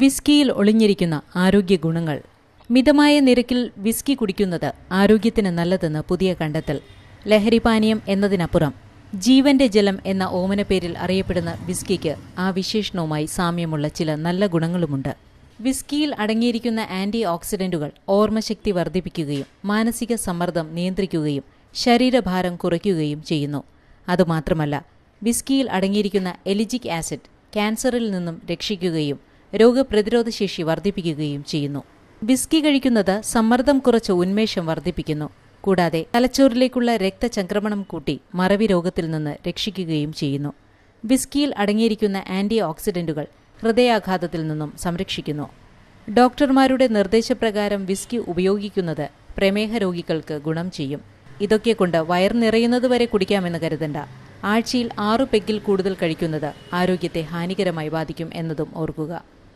വിസ്കിയിൽ ഒളിഞ്ഞിരിക്കുന്ന ആരോഗ്യ ഗുണങ്ങൾ മിതമായ നിരക്കിൽ വിസ്കി കുടിക്കുന്നത് ആരോഗ്യത്തിന് നല്ലതെന്ന് പുതിയ കണ്ടെത്തൽ ലഹരിപാനീയം എന്നതിനപ്പുറം ജീവന്റെ ജലം എന്ന ഓമന പേരിൽ അറിയപ്പെടുന്ന വിസ്കിക്ക് ആ വിശേഷണവുമായി സാമ്യമുള്ള ചില നല്ല ഗുണങ്ങളുമുണ്ട് വിസ്കിയിൽ അടങ്ങിയിരിക്കുന്ന ആന്റി ഓക്സിഡന്റുകൾ ഓർമ്മശക്തി വർദ്ധിപ്പിക്കുകയും മാനസിക സമ്മർദ്ദം നിയന്ത്രിക്കുകയും ശരീരഭാരം കുറയ്ക്കുകയും ചെയ്യുന്നു അതുമാത്രമല്ല വിസ്കിയിൽ അടങ്ങിയിരിക്കുന്ന എലിജിക് ആസിഡ് ക്യാൻസറിൽ നിന്നും രക്ഷിക്കുകയും രോഗപ്രതിരോധ ശേഷി വർദ്ധിപ്പിക്കുകയും ചെയ്യുന്നു വിസ്കി കഴിക്കുന്നത് സമ്മർദ്ദം കുറച്ച് ഉന്മേഷം വർദ്ധിപ്പിക്കുന്നു കൂടാതെ തലച്ചോറിലേക്കുള്ള രക്തചംക്രമണം കൂട്ടി മറവി രോഗത്തിൽ നിന്ന് രക്ഷിക്കുകയും ചെയ്യുന്നു വിസ്കിയിൽ അടങ്ങിയിരിക്കുന്ന ആന്റി ഓക്സിഡന്റുകൾ ഹൃദയാഘാതത്തിൽ നിന്നും സംരക്ഷിക്കുന്നു ഡോക്ടർമാരുടെ നിർദ്ദേശപ്രകാരം വിസ്കി ഉപയോഗിക്കുന്നത് പ്രമേഹ രോഗികൾക്ക് ഗുണം ചെയ്യും ഇതൊക്കെ കൊണ്ട് വയർ നിറയുന്നതുവരെ കുടിക്കാമെന്ന് കരുതണ്ട ആഴ്ചയിൽ ആറു പെഗ്ഗിൽ കൂടുതൽ കഴിക്കുന്നത് ആരോഗ്യത്തെ ഹാനികരമായി ബാധിക്കും എന്നതും ഓർക്കുക